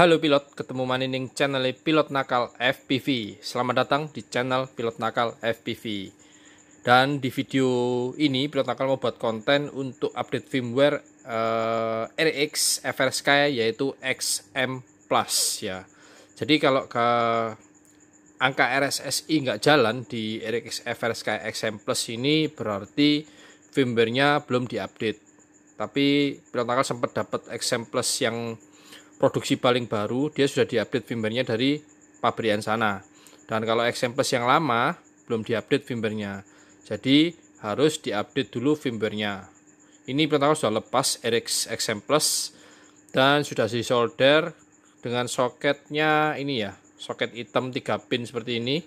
Halo pilot, ketemu Manining channel Pilot Nakal FPV. Selamat datang di channel Pilot Nakal FPV. Dan di video ini Pilot Nakal mau buat konten untuk update firmware uh, eh, RX FR Sky yaitu XM Plus ya. Jadi kalau ke angka RSSI nggak jalan di RX FR Sky XM Plus ini berarti firmware-nya belum diupdate. Tapi Pilot Nakal sempat dapat XM Plus yang produksi paling baru dia sudah diupdate firmware-nya dari pabrikan sana. Dan kalau examples yang lama belum diupdate firmware-nya. Jadi harus diupdate dulu firmware-nya. Ini pertama sudah lepas RX examples dan sudah disolder dengan soketnya ini ya, soket hitam 3 pin seperti ini.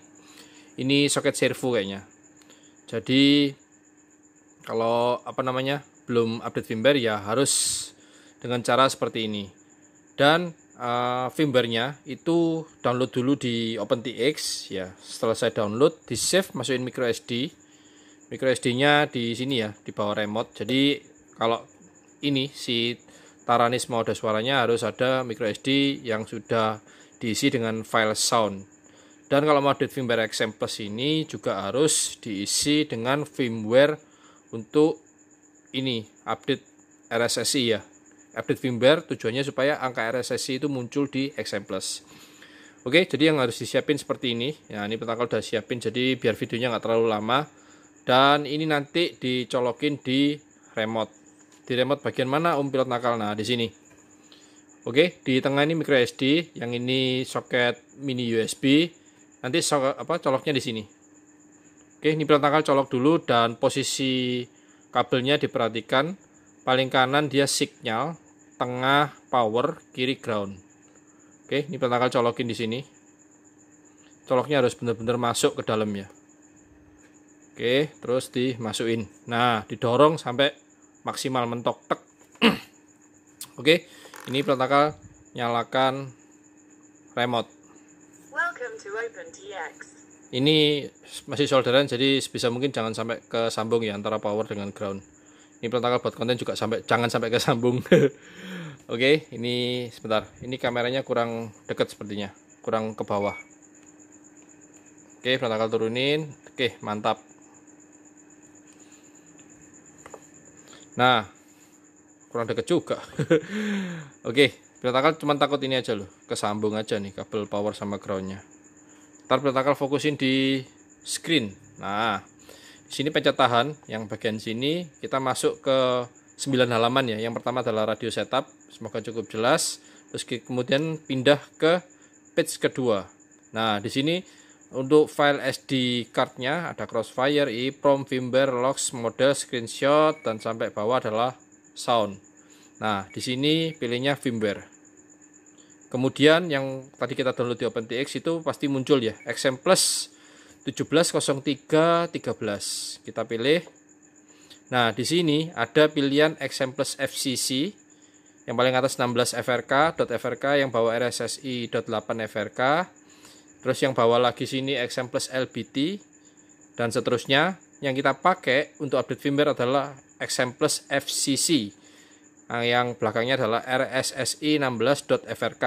Ini soket servo kayaknya. Jadi kalau apa namanya belum update firmware ya harus dengan cara seperti ini dan uh, eh, firmware-nya itu download dulu di OpenTX ya. Setelah saya download, di save masukin micro SD. Micro SD-nya di sini ya, di bawah remote. Jadi kalau ini si Taranis mau ada suaranya harus ada micro SD yang sudah diisi dengan file sound. Dan kalau mau update firmware examples ini juga harus diisi dengan firmware untuk ini update RSSI ya update firmware tujuannya supaya angka RSSI itu muncul di XM+. Oke, jadi yang harus disiapin seperti ini. Nah, ini petangkal sudah siapin jadi biar videonya nggak terlalu lama. Dan ini nanti dicolokin di remote. Di remote bagian mana Om Pilot Nakal? Nah, di sini. Oke, di tengah ini micro SD, yang ini soket mini USB. Nanti so apa coloknya di sini. Oke, ini Pilot Nakal colok dulu dan posisi kabelnya diperhatikan. Paling kanan dia signal, tengah power, kiri ground. Oke, ini pentakel colokin di sini. Coloknya harus benar-benar masuk ke dalam ya, Oke, terus dimasukin. Nah, didorong sampai maksimal mentok tek. Oke, ini pentakel nyalakan remote. Ini masih solderan jadi sebisa mungkin jangan sampai kesambung ya antara power dengan ground ini pelantang buat konten juga sampai jangan sampai kesambung oke okay, ini sebentar ini kameranya kurang deket sepertinya kurang ke bawah oke okay, pelantang turunin oke okay, mantap nah kurang deket juga oke okay, pelantang cuma takut ini aja loh kesambung aja nih kabel power sama groundnya ntar pelantang fokusin di screen nah sini pencet tahan yang bagian sini kita masuk ke 9 halaman ya yang pertama adalah radio setup semoga cukup jelas terus kemudian pindah ke page kedua nah di sini untuk file SD cardnya ada crossfire, EEPROM, firmware, logs, model, screenshot dan sampai bawah adalah sound nah di sini pilihnya firmware kemudian yang tadi kita download di OpenTX itu pasti muncul ya XM Plus 17.0313 Kita pilih. Nah, di sini ada pilihan Examples FCC. Yang paling atas 16 FRK, .frk, yang bawah RSSI, .8 FRK. Terus yang bawah lagi sini Examples LBT dan seterusnya. Yang kita pakai untuk update firmware adalah Examples FCC. Nah, yang belakangnya adalah RSSI 16.frk.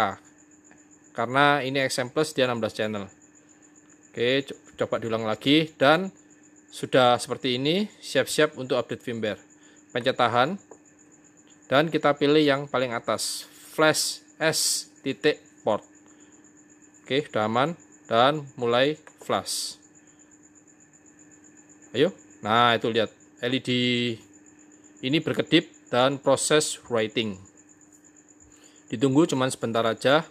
Karena ini Examples dia 16 channel. Oke, coba diulang lagi dan sudah seperti ini, siap-siap untuk update firmware. Pencet tahan dan kita pilih yang paling atas, flash S titik port. Oke, sudah aman dan mulai flash. Ayo. Nah, itu lihat LED ini berkedip dan proses writing. Ditunggu cuman sebentar aja.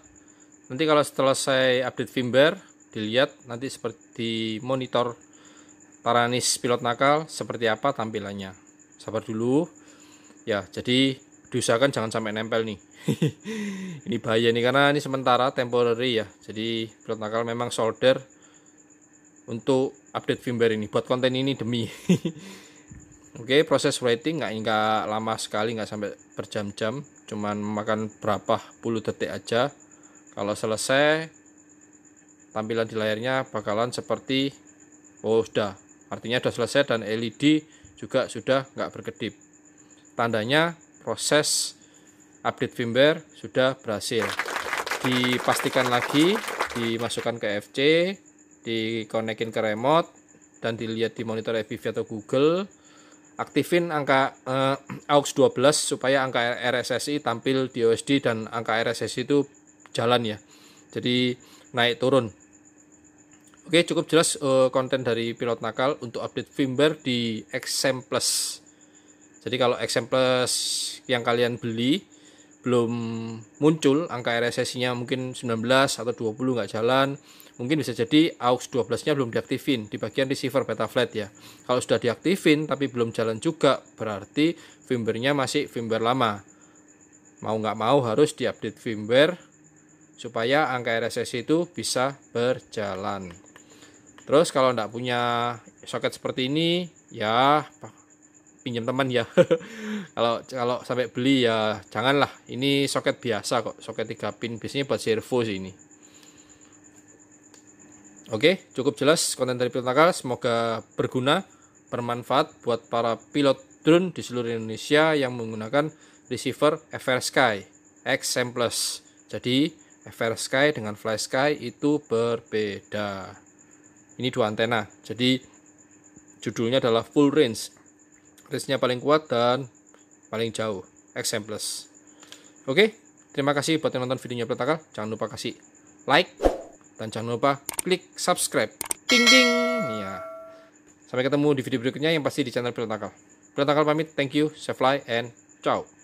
Nanti kalau setelah saya update firmware dilihat nanti seperti monitor Taranis pilot nakal seperti apa tampilannya sabar dulu ya jadi diusahakan jangan sampai nempel nih ini bahaya nih karena ini sementara temporary ya jadi pilot nakal memang solder untuk update firmware ini buat konten ini demi oke proses writing nggak nggak lama sekali nggak sampai berjam-jam cuman makan berapa puluh detik aja kalau selesai tampilan di layarnya bakalan seperti oh sudah artinya sudah selesai dan LED juga sudah nggak berkedip tandanya proses update firmware sudah berhasil dipastikan lagi dimasukkan ke FC dikonekin ke remote dan dilihat di monitor FPV atau Google aktifin angka eh, AUX 12 supaya angka RSSI tampil di OSD dan angka RSSI itu jalan ya jadi naik turun Oke, cukup jelas uh, konten dari Pilot Nakal untuk update firmware di XM Plus. Jadi kalau XM Plus yang kalian beli belum muncul angka RSS-nya mungkin 19 atau 20 nggak jalan, mungkin bisa jadi AUX 12-nya belum diaktifin di bagian receiver beta flat ya. Kalau sudah diaktifin tapi belum jalan juga, berarti firmware-nya masih firmware lama. Mau nggak mau harus diupdate firmware supaya angka RSS itu bisa berjalan. Terus kalau nggak punya soket seperti ini, ya pinjam teman ya. kalau kalau sampai beli ya janganlah. Ini soket biasa kok, soket 3 pin biasanya buat servo sih ini. Oke, cukup jelas konten dari Pilot Nakal. Semoga berguna, bermanfaat buat para pilot drone di seluruh Indonesia yang menggunakan receiver FR Sky XM Plus. Jadi, FR Sky dengan Fly Sky itu berbeda ini dua antena jadi judulnya adalah full range range-nya paling kuat dan paling jauh XM plus oke terima kasih buat yang nonton videonya Pertakal jangan lupa kasih like dan jangan lupa klik subscribe ting ting ya sampai ketemu di video berikutnya yang pasti di channel Pertakal Pertakal pamit thank you Safe fly and ciao